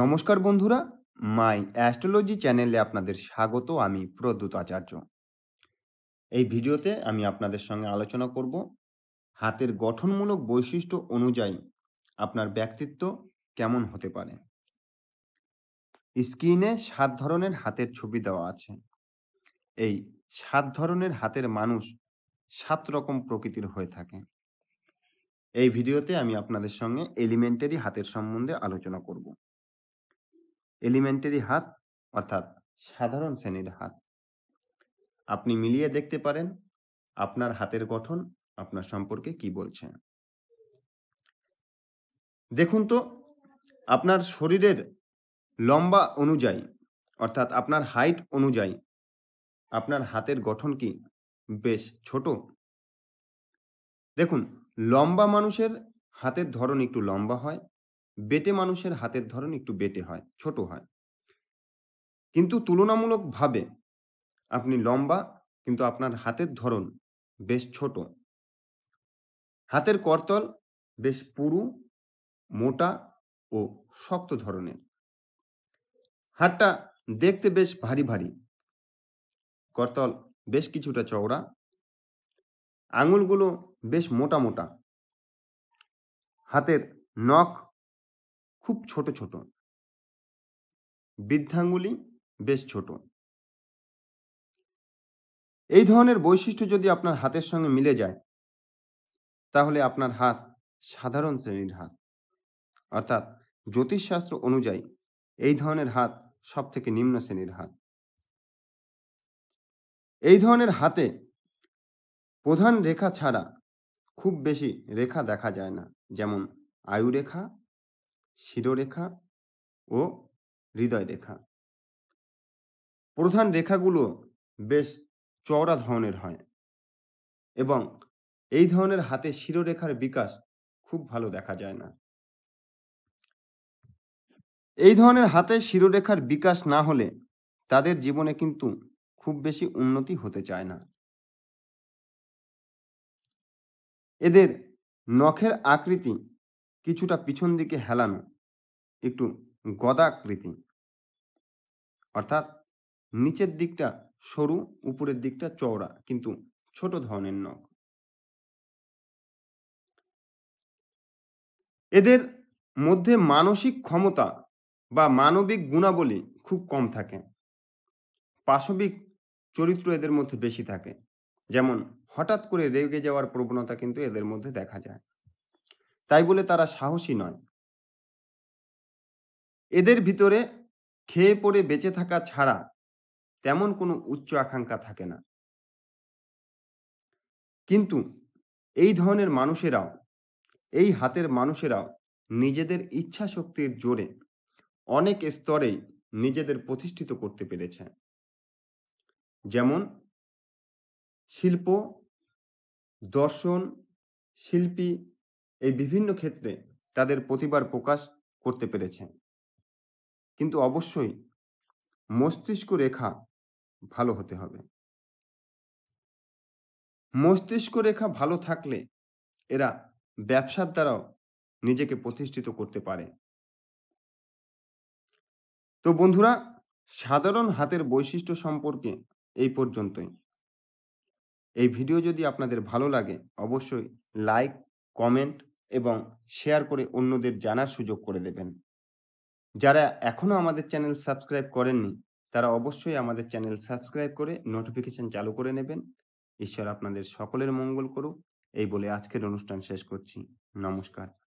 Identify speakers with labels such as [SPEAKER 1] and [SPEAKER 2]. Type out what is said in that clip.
[SPEAKER 1] নমস্কার বন্ধুরা মাই অ্যাস্ট্রোলজি চ্যানেলে আপনাদের স্বাগত আমি প্রদ্যুত আচার্য এই ভিডিওতে আমি আপনাদের সঙ্গে আলোচনা করব হাতের গঠনমূলক বৈশিষ্ট্য অনুযায়ী আপনার ব্যক্তিত্ব কেমন হতে পারে স্ক্রিনে সাত ধরনের হাতের ছবি দেওয়া আছে এই সাত ধরনের হাতের মানুষ সাত রকম প্রকৃতির হয়ে থাকে এই ভিডিওতে আমি আপনাদের সঙ্গে এলিমেন্টারি হাতের সম্বন্ধে আলোচনা করবো এলিমেন্টারি হাত অর্থাৎ সাধারণ শ্রেণীর হাত আপনি মিলিয়ে দেখতে পারেন আপনার হাতের গঠন আপনার সম্পর্কে কি বলছে দেখুন তো আপনার শরীরের লম্বা অনুযায়ী অর্থাৎ আপনার হাইট অনুযায়ী আপনার হাতের গঠন কি বেশ ছোট দেখুন লম্বা মানুষের হাতের ধরন একটু লম্বা হয় বেটে মানুষের হাতের ধরন একটু বেটে হয় ছোট হয় কিন্তু তুলনামূলকভাবে আপনি লম্বা কিন্তু আপনার হাতের ধরন বেশ ছোট হাতের করতল বেশ পুরু মোটা ও শক্ত ধরনের হাতটা দেখতে বেশ ভারী ভারী করতল বেশ কিছুটা চওড়া আঙুলগুলো বেশ মোটা মোটা হাতের নখ খুব ছোট ছোট বৃদ্ধাঙ্গুলি বেশ ছোট এই ধরনের বৈশিষ্ট্য যদি আপনার হাতের সঙ্গে মিলে যায় তাহলে আপনার হাত সাধারণ শ্রেণীর হাত অর্থাৎ জ্যোতিষশাস্ত্র অনুযায়ী এই ধরনের হাত সব থেকে নিম্ন শ্রেণীর হাত এই ধরনের হাতে প্রধান রেখা ছাড়া খুব বেশি রেখা দেখা যায় না যেমন আয়ু রেখা শিরোরেখা ও হৃদয় রেখা প্রধান রেখাগুলো বেশ চওড়া ধরনের হয় এবং এই ধরনের হাতে শিরোরেখার বিকাশ খুব ভালো দেখা যায় না এই ধরনের হাতে শিরোরেখার বিকাশ না হলে তাদের জীবনে কিন্তু খুব বেশি উন্নতি হতে চায় না এদের নখের আকৃতি কিছুটা পিছন দিকে হেলানো একটু গদাকৃতি অর্থাৎ নিচের দিকটা সরু উপরের দিকটা চওড়া কিন্তু ছোট ধরনের নখ এদের মধ্যে মানসিক ক্ষমতা বা মানবিক গুণাবলী খুব কম থাকে পাশবিক চরিত্র এদের মধ্যে বেশি থাকে যেমন হঠাৎ করে রেগে যাওয়ার প্রবণতা কিন্তু এদের মধ্যে দেখা যায় তাই বলে তারা সাহসী নয় এদের ভিতরে খেয়ে পড়ে বেঁচে থাকা ছাড়া তেমন কোনো উচ্চ আকাঙ্ক্ষা থাকে না কিন্তু এই ধরনের মানুষেরাও এই হাতের মানুষেরাও নিজেদের ইচ্ছা শক্তির জোরে অনেক স্তরেই নিজেদের প্রতিষ্ঠিত করতে পেরেছে যেমন শিল্প দর্শন শিল্পী এই বিভিন্ন ক্ষেত্রে তাদের প্রতিবার প্রকাশ করতে পেরেছে কিন্তু অবশ্যই মস্তিষ্ক রেখা ভালো হতে হবে মস্তিষ্ক রেখা ভালো থাকলে এরা ব্যবসার দ্বারাও নিজেকে প্রতিষ্ঠিত করতে পারে তো বন্ধুরা সাধারণ হাতের বৈশিষ্ট্য সম্পর্কে এই পর্যন্তই এই ভিডিও যদি আপনাদের ভালো লাগে অবশ্যই লাইক কমেন্ট এবং শেয়ার করে অন্যদের জানার সুযোগ করে দেবেন যারা এখনও আমাদের চ্যানেল সাবস্ক্রাইব করেননি তারা অবশ্যই আমাদের চ্যানেল সাবস্ক্রাইব করে নোটিফিকেশন চালু করে নেবেন ঈশ্বর আপনাদের সকলের মঙ্গল করুক এই বলে আজকের অনুষ্ঠান শেষ করছি নমস্কার